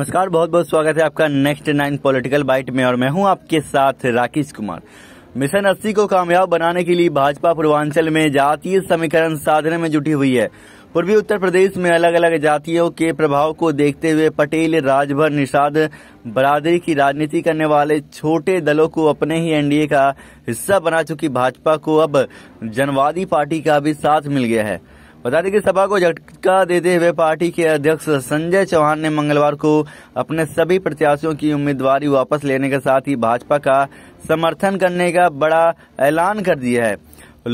नमस्कार बहुत बहुत स्वागत है आपका नेक्स्ट नाइन पॉलिटिकल बाइट में और मैं हूं आपके साथ राकेश कुमार मिशन अस्सी को कामयाब बनाने के लिए भाजपा पूर्वांचल में जातीय समीकरण साधने में जुटी हुई है पूर्वी उत्तर प्रदेश में अलग अलग जातियों के प्रभाव को देखते हुए पटेल राजभर निषाद बरादरी की राजनीति करने वाले छोटे दलों को अपने ही एनडीए का हिस्सा बना चुकी भाजपा को अब जनवादी पार्टी का भी साथ मिल गया है बता दें कि सभा को झटका देते हुए पार्टी के अध्यक्ष संजय चौहान ने मंगलवार को अपने सभी प्रत्याशियों की उम्मीदवारी वापस लेने के साथ ही भाजपा का समर्थन करने का बड़ा ऐलान कर दिया है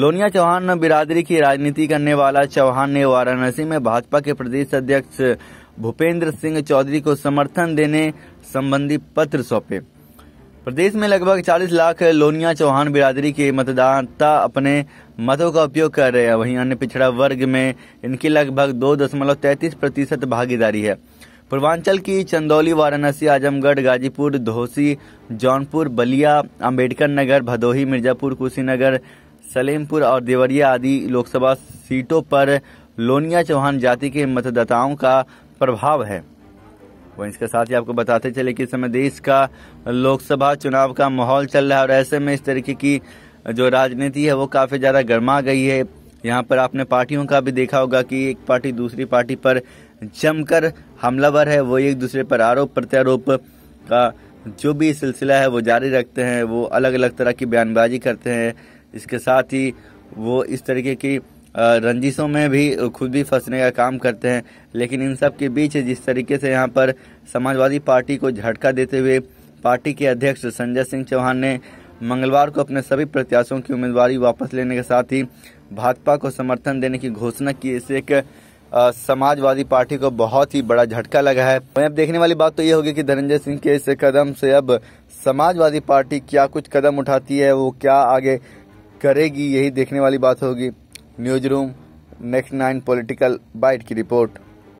लोनिया चौहान बिरादरी की राजनीति करने वाला चौहान ने वाराणसी में भाजपा के प्रदेश अध्यक्ष भूपेंद्र सिंह चौधरी को समर्थन देने संबंधी पत्र सौंपे प्रदेश में लगभग 40 लाख लोनिया चौहान बिरादरी के मतदाता अपने मतों का उपयोग कर रहे हैं वहीं अन्य पिछड़ा वर्ग में इनकी लगभग दो दशमलव तैतीस प्रतिशत भागीदारी है पूर्वांचल की चंदौली वाराणसी आजमगढ़ गाजीपुर धोसी जौनपुर बलिया अंबेडकर नगर भदोही मिर्जापुर कुशीनगर सलेमपुर और देवरिया आदि लोकसभा सीटों पर लोनिया चौहान जाति के मतदाताओं का प्रभाव है वहीं इसके साथ ही आपको बताते चले कि इस समय देश का लोकसभा चुनाव का माहौल चल रहा है और ऐसे में इस तरीके की जो राजनीति है वो काफ़ी ज़्यादा गर्मा गई है यहाँ पर आपने पार्टियों का भी देखा होगा कि एक पार्टी दूसरी पार्टी पर जमकर हमलावर है वो एक दूसरे पर आरोप प्रत्यारोप का जो भी सिलसिला है वो जारी रखते हैं वो अलग अलग तरह की बयानबाजी करते हैं इसके साथ ही वो इस तरीके की रंजिशों में भी खुद भी फंसने का काम करते हैं लेकिन इन सब के बीच जिस तरीके से यहाँ पर समाजवादी पार्टी को झटका देते हुए पार्टी के अध्यक्ष संजय सिंह चौहान ने मंगलवार को अपने सभी प्रत्याशियों की उम्मीदवारी वापस लेने के साथ ही भाजपा को समर्थन देने की घोषणा की इससे एक समाजवादी पार्टी को बहुत ही बड़ा झटका लगा है वहीं अब देखने वाली बात तो ये होगी कि धनंजय सिंह के इस कदम से अब समाजवादी पार्टी क्या कुछ कदम उठाती है वो क्या आगे करेगी यही देखने वाली बात होगी news room next nine political bite की रिपोर्ट